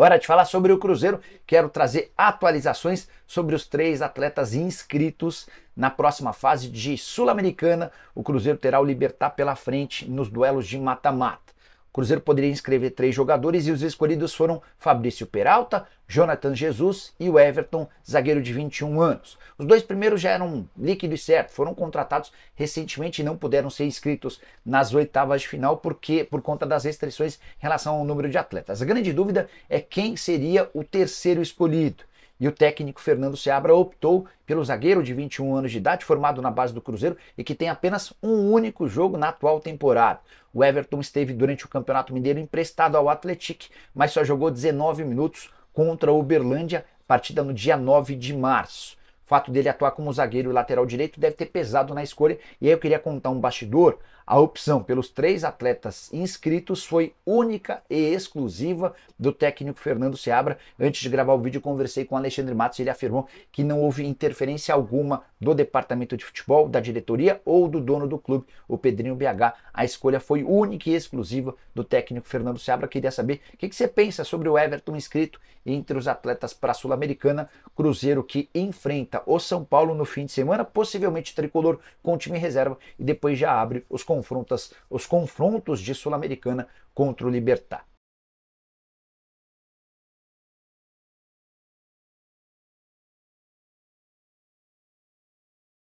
Hora de falar sobre o Cruzeiro. Quero trazer atualizações sobre os três atletas inscritos na próxima fase de Sul-Americana. O Cruzeiro terá o Libertar pela frente nos duelos de mata-mata. Cruzeiro poderia inscrever três jogadores e os escolhidos foram Fabrício Peralta, Jonathan Jesus e o Everton, zagueiro de 21 anos. Os dois primeiros já eram líquido e certo, foram contratados recentemente e não puderam ser inscritos nas oitavas de final porque por conta das restrições em relação ao número de atletas. A grande dúvida é quem seria o terceiro escolhido. E o técnico Fernando Seabra optou pelo zagueiro de 21 anos de idade, formado na base do Cruzeiro e que tem apenas um único jogo na atual temporada. O Everton esteve durante o Campeonato Mineiro emprestado ao Atlético, mas só jogou 19 minutos contra o Uberlândia, partida no dia 9 de março fato dele atuar como zagueiro e lateral direito deve ter pesado na escolha. E aí eu queria contar um bastidor. A opção pelos três atletas inscritos foi única e exclusiva do técnico Fernando Seabra. Antes de gravar o vídeo, conversei com Alexandre Matos e ele afirmou que não houve interferência alguma do departamento de futebol, da diretoria ou do dono do clube, o Pedrinho BH. A escolha foi única e exclusiva do técnico Fernando Seabra. Queria saber o que você pensa sobre o Everton inscrito entre os atletas para a Sul-Americana, Cruzeiro que enfrenta enfrenta o São Paulo no fim de semana, possivelmente tricolor com time reserva, e depois já abre os confrontos, os confrontos de Sul-Americana contra o Libertar.